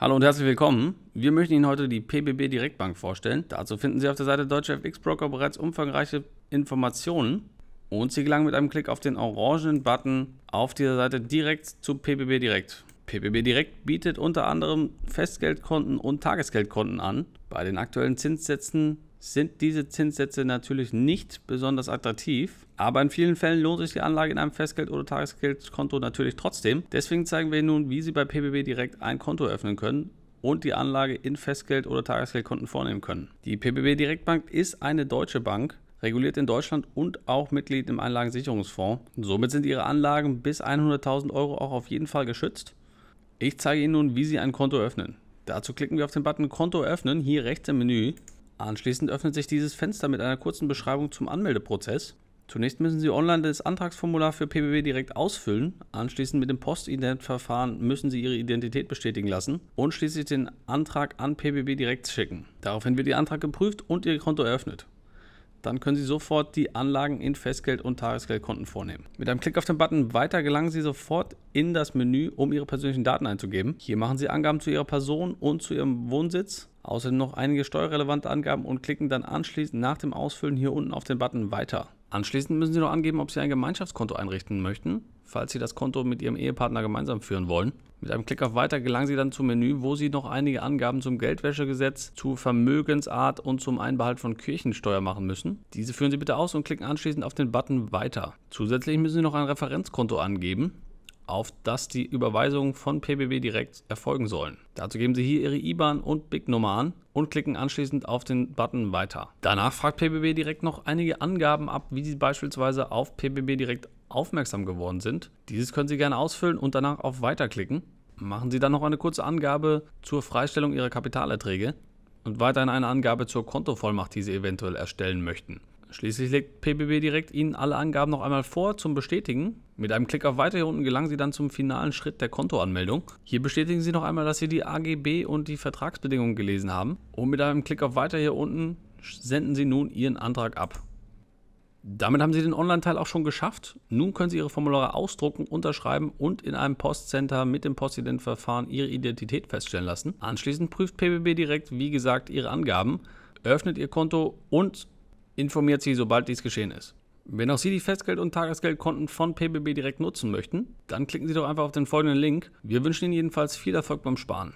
Hallo und herzlich willkommen. Wir möchten Ihnen heute die PBB Direktbank vorstellen. Dazu finden Sie auf der Seite Deutsche FX Broker bereits umfangreiche Informationen. Und Sie gelangen mit einem Klick auf den orangenen Button auf dieser Seite direkt zu PBB Direkt. PBB Direkt bietet unter anderem Festgeldkonten und Tagesgeldkonten an. Bei den aktuellen Zinssätzen sind diese Zinssätze natürlich nicht besonders attraktiv. Aber in vielen Fällen lohnt sich die Anlage in einem Festgeld- oder Tagesgeldkonto natürlich trotzdem. Deswegen zeigen wir Ihnen nun, wie Sie bei PBB direkt ein Konto eröffnen können und die Anlage in Festgeld- oder Tagesgeldkonten vornehmen können. Die PBB Direktbank ist eine deutsche Bank, reguliert in Deutschland und auch Mitglied im Einlagensicherungsfonds. Somit sind Ihre Anlagen bis 100.000 Euro auch auf jeden Fall geschützt. Ich zeige Ihnen nun, wie Sie ein Konto öffnen. Dazu klicken wir auf den Button Konto öffnen hier rechts im Menü Anschließend öffnet sich dieses Fenster mit einer kurzen Beschreibung zum Anmeldeprozess. Zunächst müssen Sie online das Antragsformular für PBB direkt ausfüllen. Anschließend mit dem Postident-Verfahren müssen Sie Ihre Identität bestätigen lassen und schließlich den Antrag an PBB direkt schicken. Daraufhin wird Ihr Antrag geprüft und Ihr Konto eröffnet. Dann können Sie sofort die Anlagen in Festgeld- und Tagesgeldkonten vornehmen. Mit einem Klick auf den Button Weiter gelangen Sie sofort in das Menü, um Ihre persönlichen Daten einzugeben. Hier machen Sie Angaben zu Ihrer Person und zu Ihrem Wohnsitz Außerdem noch einige steuerrelevante Angaben und klicken dann anschließend nach dem Ausfüllen hier unten auf den Button Weiter. Anschließend müssen Sie noch angeben, ob Sie ein Gemeinschaftskonto einrichten möchten, falls Sie das Konto mit Ihrem Ehepartner gemeinsam führen wollen. Mit einem Klick auf Weiter gelangen Sie dann zum Menü, wo Sie noch einige Angaben zum Geldwäschegesetz, zur Vermögensart und zum Einbehalt von Kirchensteuer machen müssen. Diese führen Sie bitte aus und klicken anschließend auf den Button Weiter. Zusätzlich müssen Sie noch ein Referenzkonto angeben auf das die Überweisungen von PBB direkt erfolgen sollen. Dazu geben Sie hier Ihre IBAN und BIC-Nummer an und klicken anschließend auf den Button Weiter. Danach fragt PBB direkt noch einige Angaben ab, wie Sie beispielsweise auf PBB direkt aufmerksam geworden sind. Dieses können Sie gerne ausfüllen und danach auf Weiter klicken. Machen Sie dann noch eine kurze Angabe zur Freistellung Ihrer Kapitalerträge und weiterhin eine Angabe zur Kontovollmacht, die Sie eventuell erstellen möchten. Schließlich legt PBB direkt Ihnen alle Angaben noch einmal vor zum Bestätigen. Mit einem Klick auf Weiter hier unten gelangen Sie dann zum finalen Schritt der Kontoanmeldung. Hier bestätigen Sie noch einmal, dass Sie die AGB und die Vertragsbedingungen gelesen haben. Und mit einem Klick auf Weiter hier unten senden Sie nun Ihren Antrag ab. Damit haben Sie den Online-Teil auch schon geschafft. Nun können Sie Ihre Formulare ausdrucken, unterschreiben und in einem Postcenter mit dem Postident-Verfahren Ihre Identität feststellen lassen. Anschließend prüft PBB direkt, wie gesagt, Ihre Angaben, öffnet Ihr Konto und informiert Sie, sobald dies geschehen ist. Wenn auch Sie die Festgeld- und Tagesgeldkonten von PBB direkt nutzen möchten, dann klicken Sie doch einfach auf den folgenden Link. Wir wünschen Ihnen jedenfalls viel Erfolg beim Sparen.